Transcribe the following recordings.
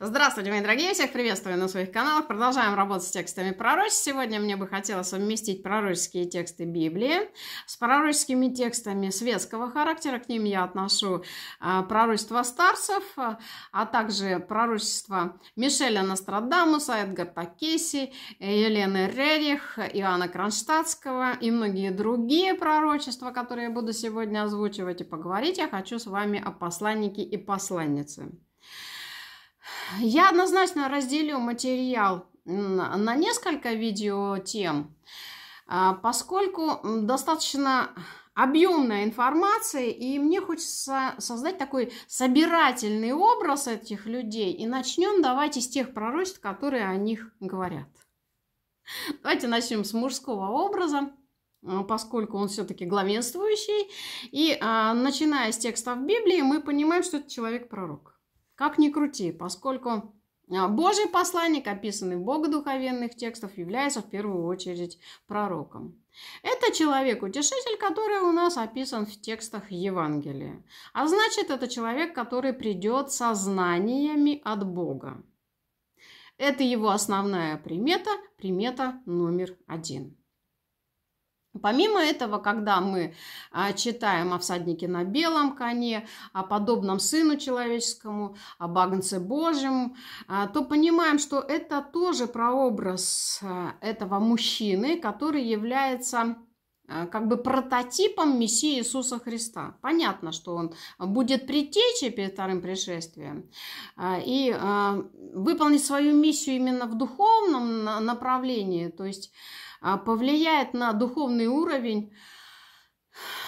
Здравствуйте, мои дорогие! Всех приветствую на своих каналах. Продолжаем работать с текстами пророчеств. Сегодня мне бы хотелось совместить пророческие тексты Библии с пророческими текстами светского характера. К ним я отношу а, пророчество старцев, а также пророчество Мишеля Нострадамуса, Эдгарта Кейси, Елены Рерих, Иоанна Кронштадтского и многие другие пророчества, которые я буду сегодня озвучивать и поговорить. Я хочу с вами о посланнике и посланнице. Я однозначно разделю материал на несколько видео тем, а, поскольку достаточно объемная информация, и мне хочется создать такой собирательный образ этих людей. И начнем давайте с тех пророчеств, которые о них говорят. Давайте начнем с мужского образа а, поскольку он все-таки главенствующий. И а, начиная с текстов Библии, мы понимаем, что это человек-пророк. Как ни крути, поскольку а, Божий посланник, описанный в богодуховенных текстов, является в первую очередь пророком. Это человек-утешитель, который у нас описан в текстах Евангелия. А значит, это человек, который придет со знаниями от Бога. Это его основная примета, примета номер один. Помимо этого, когда мы а, читаем о всаднике на белом коне, о подобном сыну человеческому, о агнце Божьем, а, то понимаем, что это тоже прообраз а, этого мужчины, который является Э, как бы прототипом Мессии Иисуса Христа. Понятно, что он будет предтечей перед вторым пришествием э, и э, выполнить свою миссию именно в духовном направлении, то есть повлияет на духовный уровень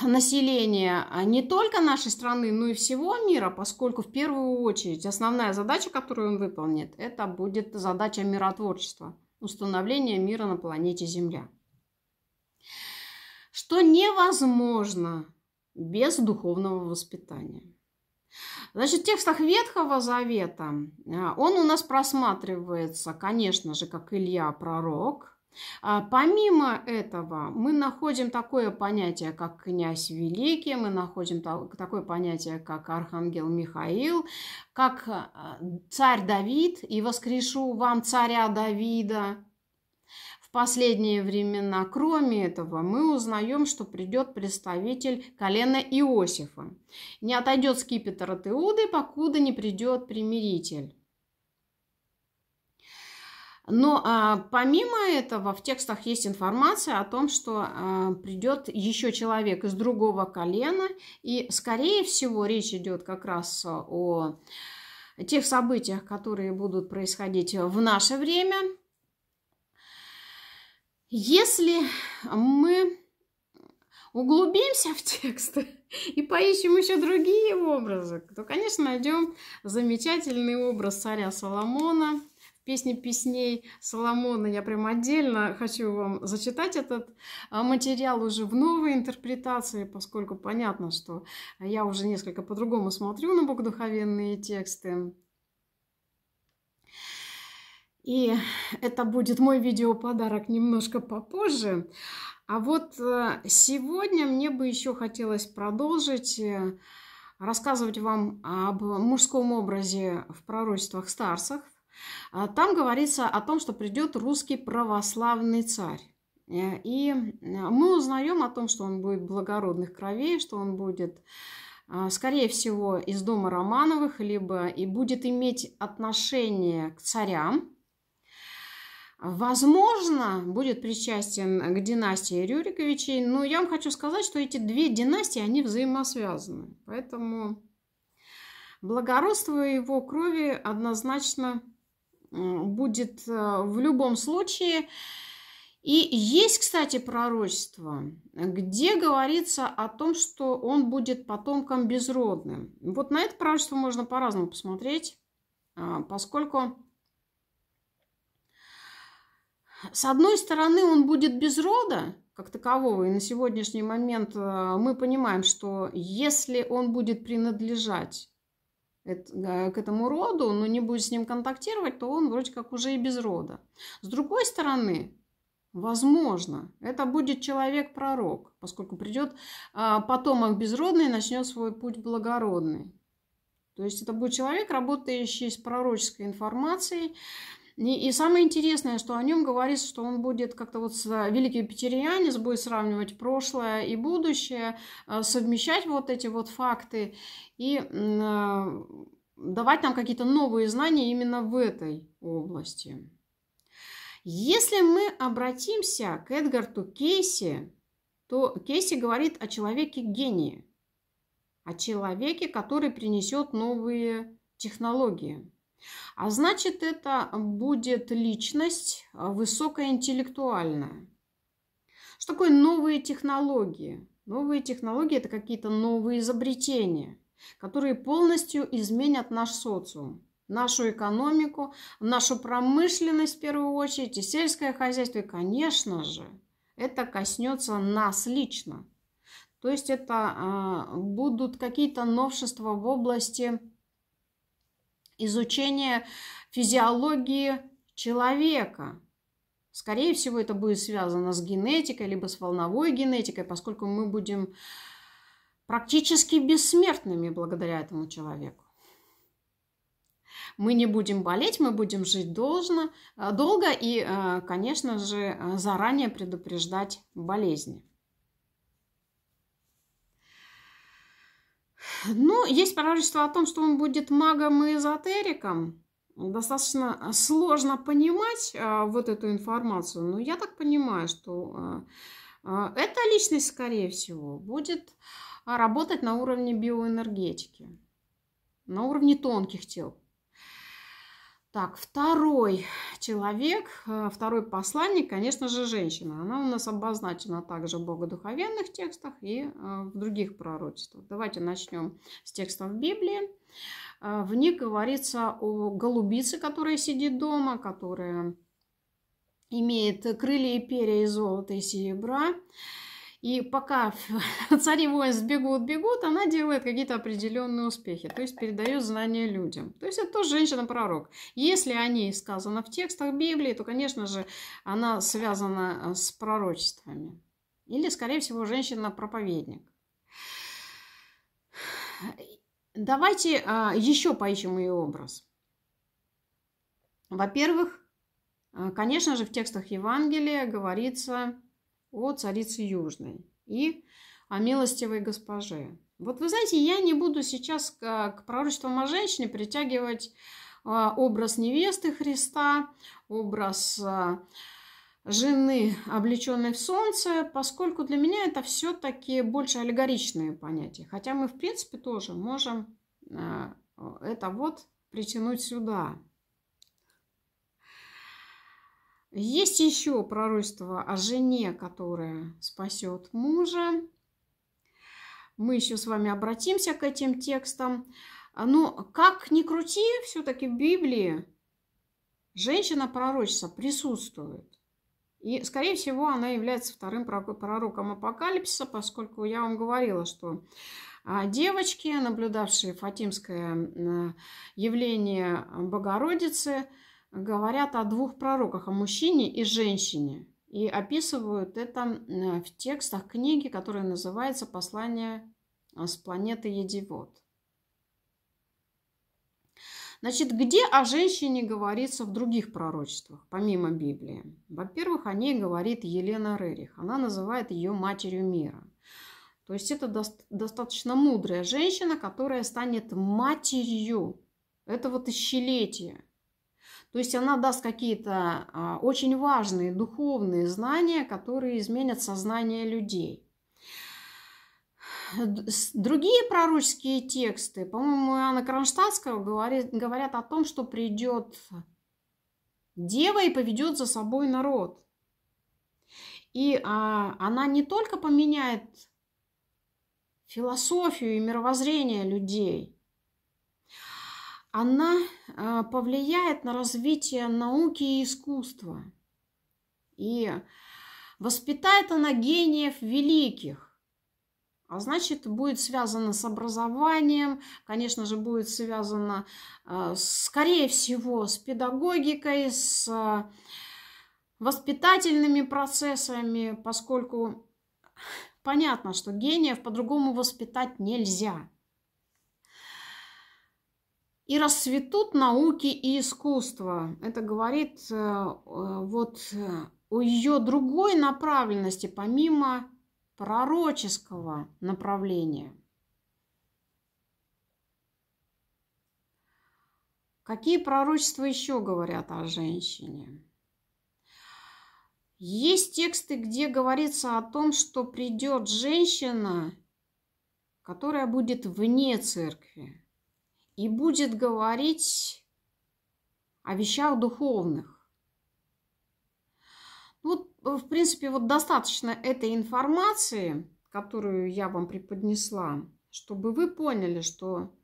населения а не только нашей страны, но и всего мира, поскольку в первую очередь основная задача, которую он выполнит, это будет задача миротворчества, установления мира на планете Земля что невозможно без духовного воспитания. Значит, в текстах Ветхого Завета а, он у нас просматривается, конечно же, как Илья пророк. А, помимо этого, мы находим такое понятие, как князь великий, мы находим такое понятие, как архангел Михаил, как а, царь Давид, и воскрешу вам царя Давида, в последние времена, кроме этого, мы узнаем, что придет представитель колена Иосифа. Не отойдет скипетр от Иуды, покуда не придет примиритель. Но а, помимо этого в текстах есть информация о том, что а, придет еще человек из другого колена, и скорее всего речь идет как раз о тех событиях, которые будут происходить в наше время, если мы углубимся в тексты и поищем еще другие образы, то, конечно, найдем замечательный образ царя Соломона в песне песней Соломона. Я прям отдельно хочу вам зачитать этот а, материал уже в новой интерпретации, поскольку понятно, что я уже несколько по-другому смотрю на богодуховенные тексты. И это будет мой видеоподарок немножко попозже. А вот э, сегодня мне бы еще хотелось продолжить э, рассказывать вам об мужском образе в пророчествах старцах. Э, там говорится о том, что придет русский православный царь. И мы узнаем о том, что он будет благородных кровей, что он будет, скорее всего, из дома Романовых, либо и будет иметь отношение к царям, Возможно, будет причастен к династии Рюриковичей, но я вам хочу сказать, что эти две династии, они взаимосвязаны. Поэтому благородство его крови однозначно э, будет э, в любом случае. И есть, кстати, пророчество, где говорится о том, что он будет потомком безродным. Вот на это пророчество можно по-разному посмотреть, а, поскольку с одной стороны, он будет без рода, как такового, и на сегодняшний момент э, мы понимаем, что если он будет принадлежать э, к этому роду, но не будет с ним контактировать, то он вроде как уже и без рода. С другой стороны, возможно, это будет человек-пророк, поскольку придет э, потомок безродный и начнет свой путь благородный. То есть это будет человек, работающий с пророческой информацией, и, и самое интересное, что о нем говорится, что он будет как-то вот с э, великий петерианец, будет сравнивать прошлое и будущее, э, совмещать вот эти вот факты и э, давать нам какие-то новые знания именно в этой области. Если мы обратимся к Эдгарту Кейси, то Кейси говорит о человеке-гении, о человеке, который принесет новые технологии. А значит, это будет личность э, высокоинтеллектуальная. Что такое новые технологии? Новые технологии – это какие-то новые изобретения, которые полностью изменят наш социум, нашу экономику, нашу промышленность в первую очередь и сельское хозяйство. И, конечно же, это коснется нас лично. То есть это а, будут какие-то новшества в области изучение физиологии человека. Скорее всего, это будет связано с генетикой, либо с волновой генетикой, поскольку мы будем практически бессмертными благодаря этому человеку. Мы не будем болеть, мы будем жить должно, э, долго и, э, конечно же, э, заранее предупреждать болезни. Ну, есть пророчество о том, что он будет магом и эзотериком. Достаточно э, сложно понимать а, вот эту информацию, но я так понимаю, что а, а, эта личность, скорее всего, будет работать на уровне биоэнергетики, на уровне тонких тел. Так, второй человек, э, второй посланник, конечно же, женщина. Она у нас обозначена также в богодуховенных текстах и э, в других пророчествах. Давайте начнем с текстов Библии. Э, в них говорится о голубице, которая сидит дома, которая имеет крылья и перья из золота и серебра. И пока цари воин сбегут, бегут, она делает какие-то определенные успехи, то есть передает знания людям. То есть это тоже женщина-пророк. Если о ней сказано в текстах Библии, то, конечно же, она связана э, с пророчествами. Или, скорее всего, женщина-проповедник. Давайте а, еще поищем ее образ. Во-первых, э, конечно же, в текстах Евангелия говорится о царице Южной и о милостивой госпоже. Вот вы знаете, я не буду сейчас к пророчествам о женщине притягивать а, образ невесты Христа, образ а, жены, облеченной в солнце, поскольку для меня это все-таки больше аллегоричные понятия. Хотя мы, в принципе, тоже можем а, это вот притянуть сюда. Есть еще пророчество о жене, которая спасет мужа. Мы еще с вами обратимся к этим текстам. Но как ни крути, все-таки в Библии женщина-пророчица присутствует. И, скорее всего, она является вторым пророком апокалипсиса, поскольку я вам говорила, что а, девочки, наблюдавшие фатимское явление Богородицы, говорят о двух пророках, о мужчине и женщине. И описывают это э, в текстах книги, которая называется «Послание э, с планеты Едивод». Значит, где о женщине говорится в других пророчествах, помимо Библии? Во-первых, о ней говорит Елена Рерих. Она называет ее матерью мира. То есть это достаточно мудрая женщина, которая станет матерью этого тысячелетия. То есть она даст какие-то а, очень важные духовные знания, которые изменят сознание людей. Другие пророческие тексты, по-моему, Иоанна Кронштадтского говорит, говорят о том, что придет дева и поведет за собой народ. И а, она не только поменяет философию и мировоззрение людей – она э, повлияет на развитие науки и искусства. И воспитает она гениев великих. А значит, будет связано с образованием, конечно же, будет связано, э, скорее всего, с педагогикой, с э, воспитательными процессами, поскольку понятно, что гениев по-другому воспитать нельзя и расцветут науки и искусства. Это говорит э, э, вот э, о ее другой направленности, помимо пророческого направления. Какие пророчества еще говорят о женщине? Есть тексты, где говорится о том, что придет женщина, которая будет вне церкви и будет говорить о вещах духовных. Вот, в принципе, вот достаточно этой информации, которую я вам преподнесла, чтобы вы поняли, что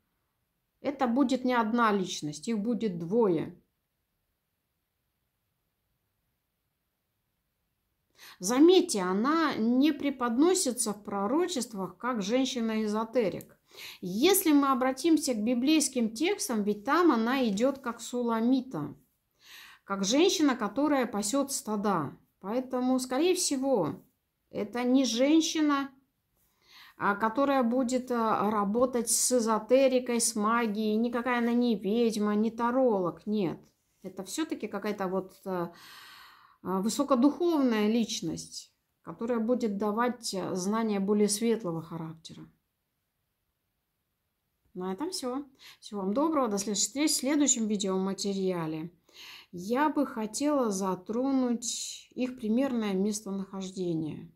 это будет не одна личность, их будет двое. Заметьте, она не преподносится в пророчествах как женщина-эзотерик. Если мы обратимся к библейским текстам, ведь там она идет как суламита, как женщина, которая пасет стада. Поэтому, скорее всего, это не женщина, а, которая будет а, работать с эзотерикой, с магией. Никакая она не ведьма, не таролог, нет. Это все-таки какая-то вот а, высокодуховная личность, которая будет давать знания более светлого характера. На этом все. Всего вам доброго. До следующей встречи в следующем видеоматериале. Я бы хотела затронуть их примерное местонахождение.